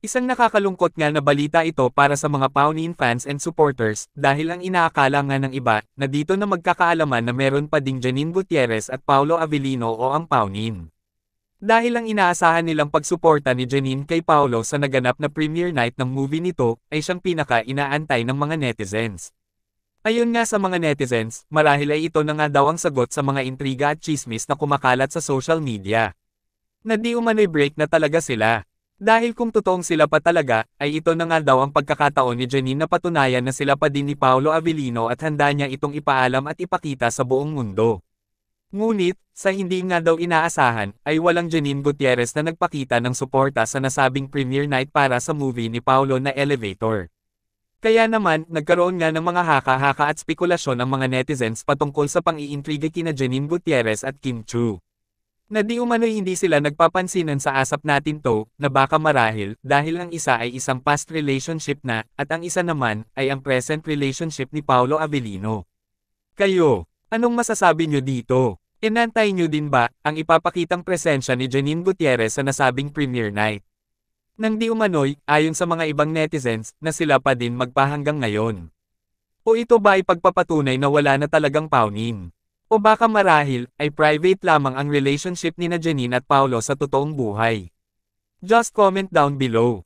Isang nakakalungkot nga na balita ito para sa mga Pawnee fans and supporters dahil ang inaakala nga ng iba na dito na magkakaalaman na meron pa ding Janine Gutierrez at Paulo Avellino o ang Pawnee. Dahil ang inaasahan nilang pagsuporta ni Janine kay Paulo sa naganap na premiere night ng movie nito ay siyang pinaka-inaantay ng mga netizens. Ayon nga sa mga netizens, marahil ay ito na nga daw ang sagot sa mga intriga at chismis na kumakalat sa social media. Na di umano'y break na talaga sila. Dahil kung totoong sila pa talaga, ay ito na nga daw ang pagkakataon ni Janine na patunayan na sila pa din ni Paolo Avellino at handa niya itong ipaalam at ipakita sa buong mundo. Ngunit, sa hindi nga daw inaasahan, ay walang Janine Gutierrez na nagpakita ng suporta sa nasabing premiere night para sa movie ni Paolo na Elevator. Kaya naman, nagkaroon nga ng mga haka-haka at spekulasyon ang mga netizens patungkol sa pang-iintriga kina Janine Gutierrez at Kim Chu na di umano'y hindi sila nagpapansinan sa asap natin to, na baka marahil, dahil ang isa ay isang past relationship na, at ang isa naman, ay ang present relationship ni Paolo Avellino. Kayo, anong masasabi nyo dito? Inantay nyo din ba, ang ipapakitang presensya ni Janine Gutierrez sa nasabing premiere night? Nang di umano'y, ayon sa mga ibang netizens, na sila pa din magpahanggang ngayon. O ito ba ay pagpapatunay na wala na talagang paunin? O baka marahil, ay private lamang ang relationship ni na Janine at Paolo sa totoong buhay. Just comment down below.